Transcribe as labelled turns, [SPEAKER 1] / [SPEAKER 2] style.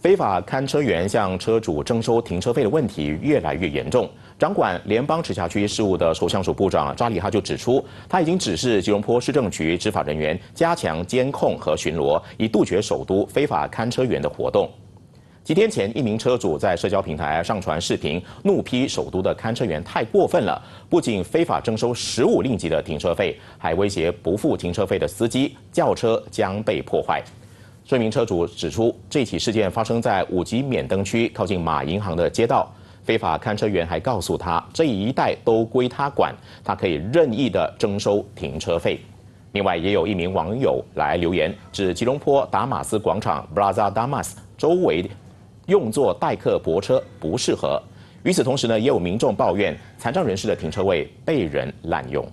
[SPEAKER 1] 非法看车员向车主征收停车费的问题越来越严重。掌管联邦直辖区事务的首相署部长扎里哈就指出，他已经指示吉隆坡市政局执法人员加强监控和巡逻，以杜绝首都非法看车员的活动。几天前，一名车主在社交平台上传视频，怒批首都的看车员太过分了，不仅非法征收十五令吉的停车费，还威胁不付停车费的司机，轿车将被破坏。这名车主指出，这起事件发生在五级免登区靠近马银行的街道。非法看车员还告诉他，这一带都归他管，他可以任意的征收停车费。另外，也有一名网友来留言，指吉隆坡达马斯广场 （Brasa Damas） 周围用作待客泊车不适合。与此同时呢，也有民众抱怨，残障人士的停车位被人滥用。